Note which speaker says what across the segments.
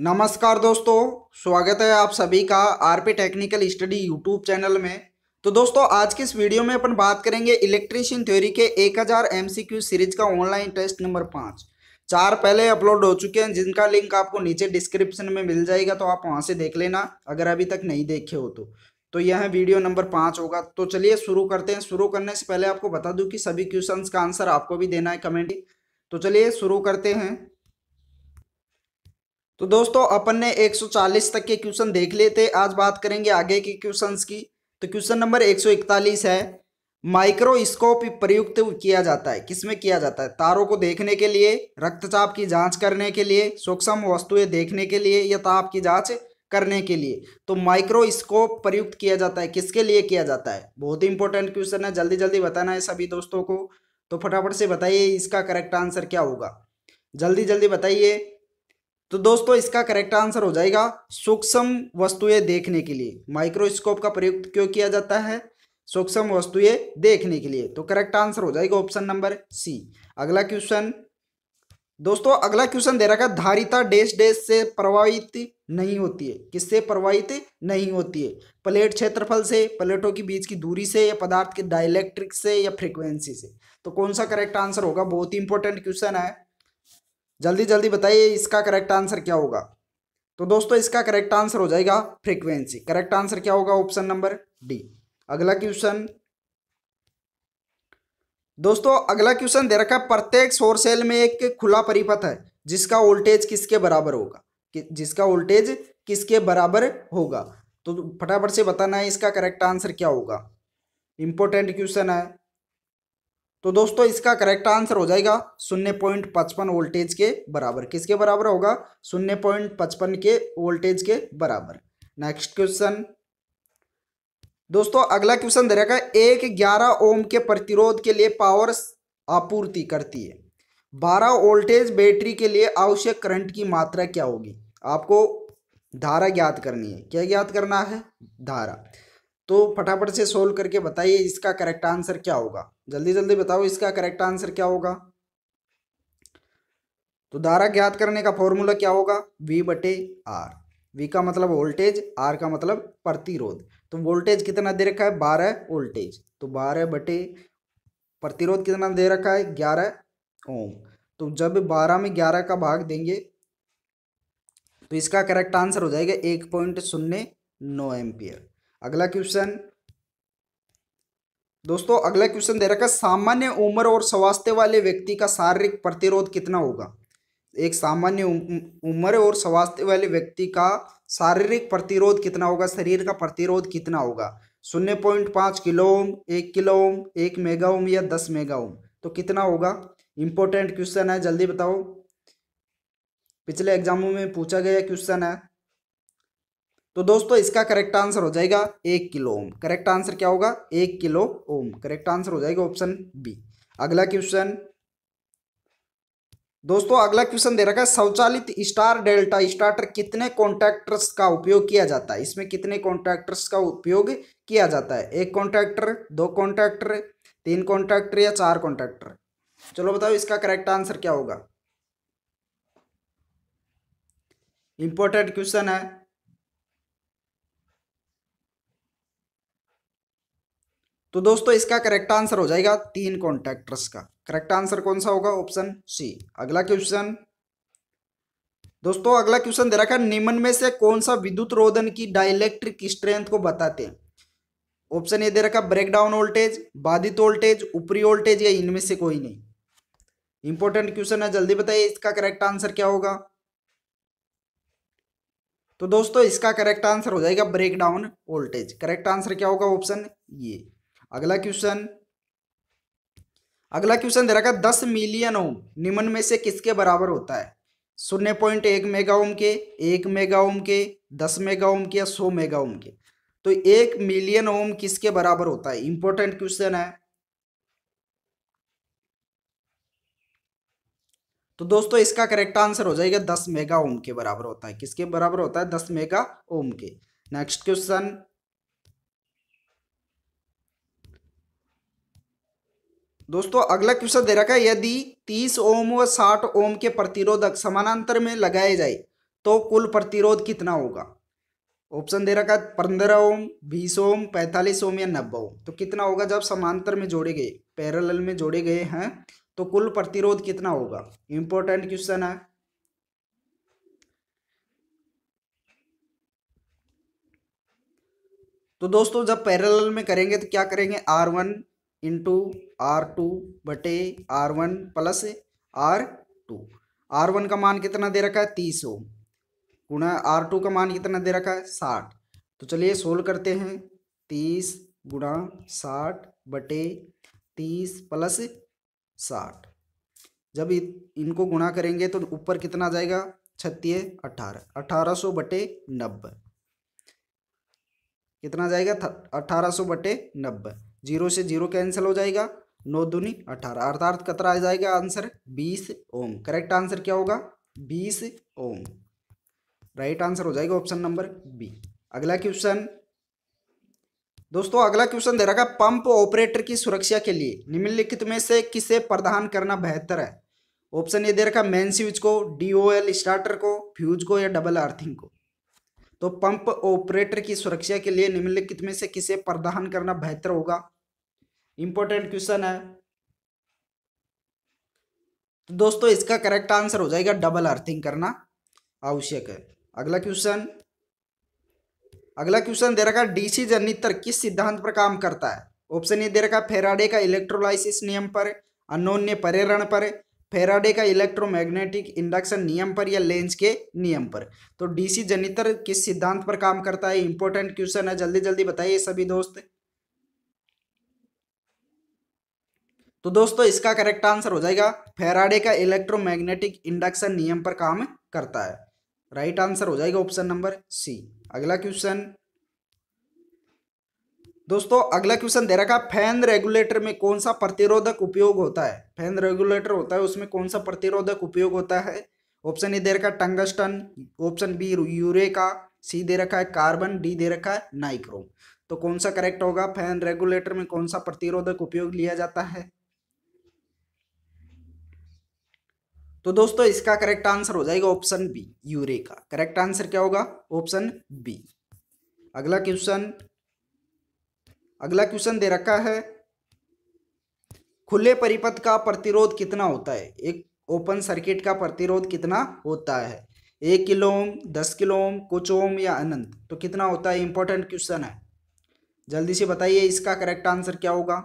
Speaker 1: नमस्कार दोस्तों स्वागत है आप सभी का RP technical study YouTube channel में तो दोस्तों आज के इस वीडियो में अपन बात करेंगे इलेक्ट्रिशियन थ्योरी के 1000 एमसीक्यू सीरीज का ऑनलाइन टेस्ट नंबर पाँच चार पहले अपलोड हो चुके हैं जिनका लिंक आपको नीचे डिस्क्रिप्शन में मिल जाएगा तो आप वहाँ से देख लेना अगर अभी तक नहीं देखे हो तो तो यह वीडियो नंबर पाँच होगा तो चलिए शुरू करते हैं शुरू करने से पहले आपको बता दूं कि सभी क्वेश्चंस का आंसर आपको भी देना है कमेंट तो चलिए शुरू करते हैं तो दोस्तों अपन ने 140 तक के क्वेश्चन देख लिए थे आज बात करेंगे आगे के क्वेश्चन की तो क्वेश्चन नंबर 141 है माइक्रोस्कोप प्रयुक्त किया जाता है किसमें किया जाता है तारों को देखने के लिए रक्तचाप की जांच करने के लिए सूक्ष्म वस्तुएं देखने के लिए या ताप की जांच करने के लिए तो माइक्रोस्कोप प्रयुक्त किया जाता है किसके लिए किया जाता है बहुत ही इंपॉर्टेंट क्वेश्चन है जल्दी जल्दी बताना है सभी दोस्तों को तो फटाफट से बताइए इसका करेक्ट आंसर क्या होगा जल्दी जल्दी बताइए तो दोस्तों इसका करेक्ट आंसर हो जाएगा सूक्ष्म वस्तुएं देखने के लिए माइक्रोस्कोप का प्रयोग क्यों किया जाता है सूक्ष्म वस्तुएं देखने के लिए तो करेक्ट आंसर हो जाएगा ऑप्शन नंबर सी अगला क्वेश्चन दोस्तों अगला क्वेश्चन दे रखा है धारिता डेस डेस से प्रभावित नहीं होती है किससे प्रभावित नहीं होती है प्लेट क्षेत्रफल से प्लेटों के बीच की दूरी से या पदार्थ के डायलैक्ट्रिक से या फ्रीक्वेंसी से तो कौन सा करेक्ट आंसर होगा बहुत ही इंपॉर्टेंट क्वेश्चन है जल्दी जल्दी बताइए इसका करेक्ट आंसर क्या होगा तो दोस्तों इसका करेक्ट आंसर हो जाएगा फ्रीक्वेंसी करेक्ट आंसर क्या होगा ऑप्शन नंबर डी अगला क्वेश्चन दोस्तों अगला क्वेश्चन दे रखा है प्रत्येक सोर सेल में एक खुला परिपथ है जिसका वोल्टेज किसके बराबर होगा कि जिसका वोल्टेज किसके बराबर होगा तो फटाफट से बताना है इसका करेक्ट आंसर क्या होगा इंपॉर्टेंट क्वेश्चन है तो दोस्तों इसका करेक्ट आंसर हो जाएगा शून्य पॉइंट पचपन वोल्टेज के बराबर किसके बराबर होगा शून्य पॉइंट पचपन के वोल्टेज के बराबर नेक्स्ट क्वेश्चन दोस्तों अगला क्वेश्चन दे रखा है एक ग्यारह ओम के प्रतिरोध के लिए पावर आपूर्ति करती है बारह वोल्टेज बैटरी के लिए आवश्यक करंट की मात्रा क्या होगी आपको धारा ज्ञात करनी है क्या ज्ञात करना है धारा तो फटाफट से सोल्व करके बताइए इसका करेक्ट आंसर क्या होगा जल्दी जल्दी बताओ इसका करेक्ट आंसर क्या होगा तो धारा ज्ञात करने का फॉर्मूला क्या होगा V बटे आर वी का मतलब वोल्टेज आर का मतलब प्रतिरोध तो वोल्टेज कितना दे रखा है बारह वोल्टेज तो बारह बटे प्रतिरोध कितना दे रखा है ग्यारह ओम तो जब बारह में ग्यारह का भाग देंगे तो इसका करेक्ट आंसर हो जाएगा एक पॉइंट शून्य नौ एम्पियर अगला क्वेश्चन दोस्तों अगला क्वेश्चन दे रखा है सामान्य उम्र और स्वास्थ्य वाले व्यक्ति का शारीरिक प्रतिरोध कितना होगा एक सामान्य उम्र और स्वास्थ्य वाले व्यक्ति का शारीरिक प्रतिरोध कितना होगा शरीर का प्रतिरोध कितना होगा शून्य पॉइंट पाँच किलो ओम एक किलो ओम एक मेगा ओम या दस मेगा ओम तो कितना होगा इंपॉर्टेंट क्वेश्चन है जल्दी बताओ पिछले एग्जामों में पूछा गया क्वेश्चन है तो दोस्तों इसका करेक्ट आंसर हो जाएगा एक किलो ओम करेक्ट आंसर क्या होगा एक किलो ओम करेक्ट आंसर हो जाएगा ऑप्शन बी अगला क्वेश्चन दोस्तों अगला क्वेश्चन दे रखा है स्वचालित स्टार डेल्टा स्टार्टर कितने कॉन्ट्रैक्टर्स का उपयोग किया जाता है इसमें कितने कॉन्ट्रैक्टर्स का उपयोग किया जाता है एक कॉन्ट्रैक्टर दो कॉन्ट्रैक्टर तीन कॉन्ट्रैक्टर या चार कॉन्ट्रैक्टर चलो बताओ इसका करेक्ट आंसर क्या होगा इंपॉर्टेंट क्वेश्चन है तो दोस्तों इसका करेक्ट आंसर हो जाएगा तीन कॉन्ट्रेक्टर्स का करेक्ट आंसर कौन सा होगा ऑप्शन सी अगला क्वेश्चन दोस्तों अगला क्वेश्चन दे रखा है निम्न में से कौन सा विद्युत रोधन की डाइलेक्ट्रिक स्ट्रेंथ को बताते हैं ऑप्शन ये दे रखा ब्रेकडाउन वोल्टेज बाधित वोल्टेज ऊपरी वोल्टेज या इनमें से कोई नहीं इंपॉर्टेंट क्वेश्चन है जल्दी बताइए इसका करेक्ट आंसर क्या होगा तो दोस्तों इसका करेक्ट आंसर हो जाएगा ब्रेकडाउन वोल्टेज करेक्ट आंसर क्या होगा ऑप्शन ये अगला क्वेश्चन अगला क्वेश्चन दे रखा दस मिलियन ओम निम्न में से किसके बराबर होता है शून्य पॉइंट एक मेगा ओम के एक मेगा ओम के दस मेगा ओम के या सौ मेगा ओम के तो एक मिलियन ओम किसके बराबर होता है इंपॉर्टेंट क्वेश्चन है तो दोस्तों इसका करेक्ट आंसर हो जाएगा दस मेगा ओम के बराबर होता है किसके बराबर होता है दस मेगा ओम के नेक्स्ट क्वेश्चन दोस्तों अगला क्वेश्चन दे रखा है यदि 30 ओम व 60 ओम के प्रतिरोधक समानांतर में लगाए जाए तो कुल प्रतिरोध कितना होगा ऑप्शन दे रखा है पंद्रह ओम बीस ओम पैंतालीस ओम या नब्बे ओम तो कितना होगा जब समांतर में जोड़े गए पैरेलल में जोड़े गए हैं तो कुल प्रतिरोध कितना होगा इंपॉर्टेंट क्वेश्चन है तो दोस्तों जब पैरेलल में करेंगे तो क्या करेंगे R one into R two बटे R one plus R two R one का मान कितना दे रखा है तीस ओम गुणा आर टू का मान कितना दे रखा है साठ तो चलिए सोल्व करते हैं तीस गुणा साठ बटे तीस प्लस साठ जब इनको गुणा करेंगे तो ऊपर कितना आ जाएगा छत्तीस अठारह अठारह सौ बटे नब्बे कितना जाएगा अठारह सौ बटे नब्बे जीरो से जीरो कैंसिल हो जाएगा नौ दूनी अठारह अर्थात कतरा आ जाएगा आंसर बीस ओम करेक्ट आंसर क्या होगा बीस ओम राइट आंसर हो जाएगा ऑप्शन नंबर बी अगला क्वेश्चन दोस्तों अगला क्वेश्चन दे रखा है पंप ऑपरेटर की सुरक्षा के लिए निम्नलिखित में से किसे प्रदान करना बेहतर है ऑप्शन ये दे रखा मेन स्विच को डीओएल स्टार्टर को फ्यूज को या डबल अर्थिंग को तो पंप ऑपरेटर की सुरक्षा के लिए निम्नलिखित में से किसे प्रदान करना बेहतर होगा इंपॉर्टेंट क्वेश्चन है तो दोस्तों इसका करेक्ट आंसर हो जाएगा डबल अर्थिंग करना आवश्यक है अगला क्वेश्चन अगला क्वेश्चन दे रखा डीसी जनित्र किस सिद्धांत पर काम करता है ऑप्शन ये दे रखा फेराडे का इलेक्ट्रोलाइसिस नियम पर अनोन्य पर्यावरण पर फेराडे का इलेक्ट्रोमैग्नेटिक इंडक्शन नियम पर या लेंस के नियम पर तो डीसी जनितर किस सिद्धांत पर काम करता है इंपॉर्टेंट क्वेश्चन है जल्दी जल्दी बताइए सभी दोस्त तो दोस्तों इसका करेक्ट आंसर हो जाएगा फेराडे का इलेक्ट्रोमैग्नेटिक इंडक्शन नियम पर काम करता है राइट right आंसर हो जाएगा ऑप्शन नंबर सी अगला क्वेश्चन दोस्तों अगला क्वेश्चन दे रखा फैन रेगुलेटर में कौन सा प्रतिरोधक उपयोग होता है फैन रेगुलेटर होता है उसमें कौन सा प्रतिरोधक उपयोग होता है ऑप्शन ए दे रखा tungsten option B eureka C दे रखा है कार्बन डी दे रखा है नाइक्रोम तो कौन सा करेक्ट होगा फैन रेगुलेटर में कौन सा प्रतिरोधक उपयोग लिया जाता है तो दोस्तों इसका करेक्ट आंसर हो जाएगा option B eureka correct answer क्या होगा ऑप्शन बी अगला क्वेश्चन अगला क्वेश्चन दे रखा है खुले परिपथ का प्रतिरोध कितना होता है एक ओपन सर्किट का प्रतिरोध कितना होता है एक किलो ओम दस किलो ओम कुछ ओम या अनंत तो कितना होता है इंपॉर्टेंट क्वेश्चन है जल्दी से बताइए इसका करेक्ट आंसर क्या होगा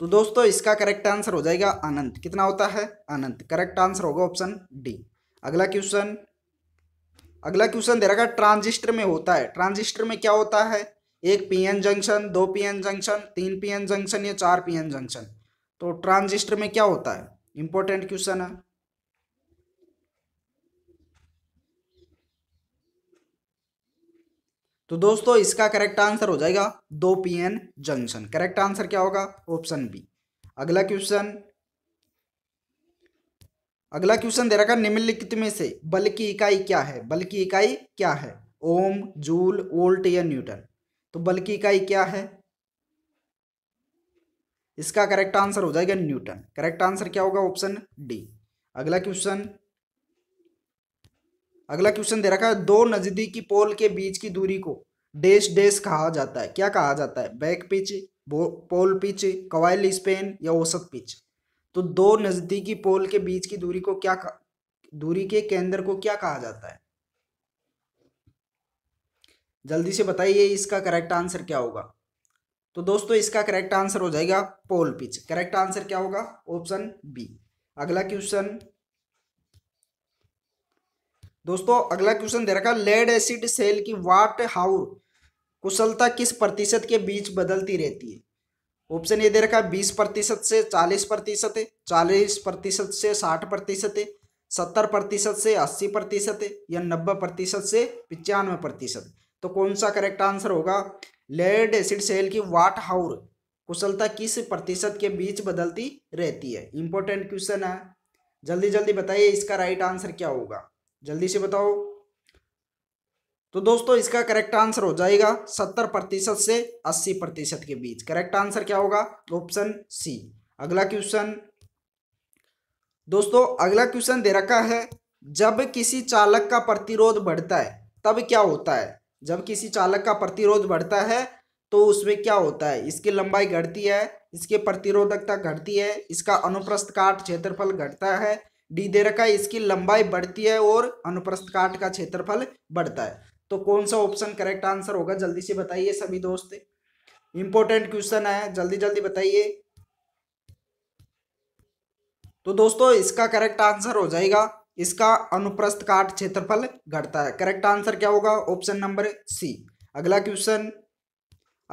Speaker 1: तो दोस्तों इसका करेक्ट आंसर हो जाएगा अनंत कितना होता है अनंत करेक्ट आंसर होगा ऑप्शन डी अगला क्वेश्चन अगला क्वेश्चन दे रखा ट्रांजिस्टर में होता है ट्रांजिस्टर में क्या होता है एक पीएन जंक्शन दो पीएन जंक्शन तीन पीएन जंक्शन या चार पीएन जंक्शन तो ट्रांजिस्टर में क्या होता है इंपॉर्टेंट क्वेश्चन है तो दोस्तों इसका करेक्ट आंसर हो जाएगा दो पीएन जंक्शन करेक्ट आंसर क्या होगा ऑप्शन बी अगला क्वेश्चन अगला क्वेश्चन दे रखा निम्नलिखित में से बल की इकाई क्या है बल की इकाई क्या है ओम जूल वोल्ट या न्यूटन तो बल की इकाई क्या है इसका करेक्ट आंसर हो जाएगा न्यूटन करेक्ट आंसर क्या होगा ऑप्शन डी अगला क्वेश्चन अगला क्वेश्चन दे रखा है दो नजदीकी पोल के बीच की दूरी को डेश डेस कहा जाता है क्या कहा जाता है back pitch pole pitch coil span या औसत पिच तो दो नजदीकी पोल के बीच की दूरी को क्या दूरी के केंद्र को क्या कहा जाता है जल्दी से बताइए इसका करेक्ट आंसर क्या होगा तो दोस्तों इसका करेक्ट आंसर हो जाएगा पोल पिच करेक्ट आंसर क्या होगा ऑप्शन बी अगला क्वेश्चन दोस्तों अगला क्वेश्चन दे रखा लेड एसिड सेल की वाट हाउ कुशलता किस प्रतिशत के बीच बदलती रहती है ऑप्शन ये दे रखा है बीस प्रतिशत से चालीस प्रतिशत है चालीस प्रतिशत से साठ प्रतिशत है सत्तर प्रतिशत से अस्सी प्रतिशत है या नब्बे प्रतिशत से पचानवे प्रतिशत तो कौन सा करेक्ट आंसर होगा लेड एसिड सेल की वाट हाउर कुशलता किस प्रतिशत के बीच बदलती रहती है इंपॉर्टेंट क्वेश्चन है जल्दी जल्दी बताइए इसका राइट आंसर क्या होगा जल्दी से बताओ तो दोस्तों इसका करेक्ट आंसर हो जाएगा सत्तर प्रतिशत से अस्सी प्रतिशत के बीच करेक्ट आंसर क्या होगा ऑप्शन सी अगला क्वेश्चन दोस्तों अगला क्वेश्चन दे रखा है जब किसी चालक का प्रतिरोध बढ़ता है तब क्या होता है जब किसी चालक का प्रतिरोध बढ़ता है तो उसमें क्या होता है इसकी लंबाई घटती है इसके प्रतिरोधकता घटती है इसका अनुप्रस्थ काट क्षेत्रफल घटता है डी दे रखा है इसकी लंबाई बढ़ती है और अनुप्रस्थ काट का क्षेत्रफल बढ़ता है तो कौन सा ऑप्शन करेक्ट आंसर होगा जल्दी से बताइए सभी दोस्त इंपॉर्टेंट क्वेश्चन है जल्दी जल्दी बताइए तो दोस्तों इसका करेक्ट आंसर हो जाएगा इसका अनुप्रस्थ काट क्षेत्रफल घटता है करेक्ट आंसर क्या होगा ऑप्शन नंबर सी अगला क्वेश्चन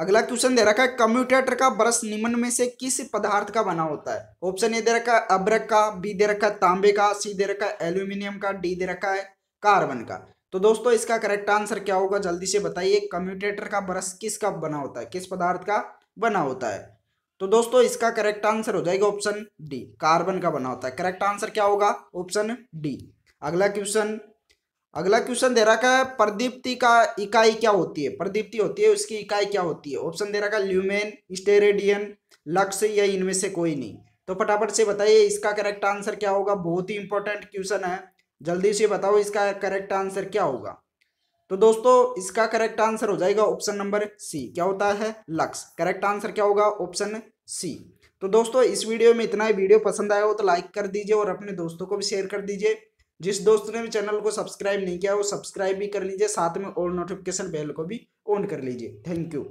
Speaker 1: अगला क्वेश्चन दे रखा है कम्यूटेटर का ब्रश निम्न में से किस पदार्थ का बना होता है ऑप्शन ए दे रखा है अब्रक का बी दे रखा है तांबे का सी दे रखा है एल्यूमिनियम का डी दे रखा है कार्बन का तो दोस्तों इसका करेक्ट आंसर क्या होगा जल्दी से बताइए कम्यूटेटर का ब्रश किसका बना होता है किस पदार्थ का बना होता है तो दोस्तों इसका करेक्ट आंसर हो जाएगा ऑप्शन डी कार्बन का बना होता है करेक्ट आंसर क्या होगा ऑप्शन डी अगला क्वेश्चन अगला क्वेश्चन दे रखा है प्रदीप्ति का इकाई क्या होती है प्रदीप्ति होती है उसकी इकाई क्या होती है ऑप्शन दे रखा है ल्यूमेन स्टेरेडियन लक्ष्य या इनमें से कोई नहीं तो फटाफट से बताइए इसका करेक्ट आंसर क्या होगा बहुत ही इंपॉर्टेंट क्वेश्चन है जल्दी से बताओ इसका करेक्ट आंसर क्या होगा तो दोस्तों इसका करेक्ट आंसर हो जाएगा ऑप्शन नंबर सी क्या होता है लक्स करेक्ट आंसर क्या होगा ऑप्शन सी तो दोस्तों इस वीडियो में इतना ही वीडियो पसंद आया हो तो लाइक कर दीजिए और अपने दोस्तों को भी शेयर कर दीजिए जिस दोस्त ने भी चैनल को सब्सक्राइब नहीं किया वो सब्सक्राइब भी कर लीजिए साथ में ऑल नोटिफिकेशन बेल को भी ऑन कर लीजिए थैंक यू